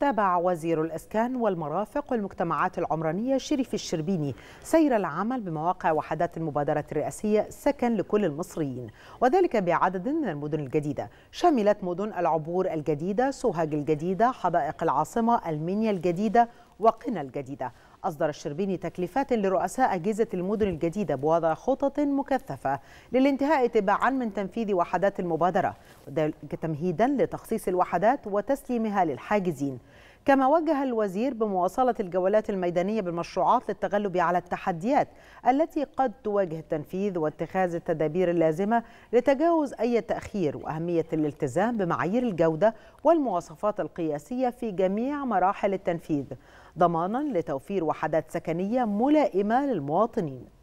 تابع وزير الإسكان والمرافق والمجتمعات العمرانية شريف الشربيني سير العمل بمواقع وحدات المبادرة الرئاسية سكن لكل المصريين وذلك بعدد من المدن الجديدة شملت مدن العبور الجديدة سوهاج الجديدة حدائق العاصمة المنيا الجديدة وقنا الجديدة أصدر الشربيني تكليفات لرؤساء أجهزة المدن الجديدة بوضع خطط مكثفة للانتهاء تباعا من تنفيذ وحدات المبادرة تمهيدا لتخصيص الوحدات وتسليمها للحاجزين كما وجه الوزير بمواصلة الجولات الميدانية بالمشروعات للتغلب على التحديات التي قد تواجه التنفيذ واتخاذ التدابير اللازمة لتجاوز أي تأخير وأهمية الالتزام بمعايير الجودة والمواصفات القياسية في جميع مراحل التنفيذ ضمانا لتوفير وحدات سكنية ملائمة للمواطنين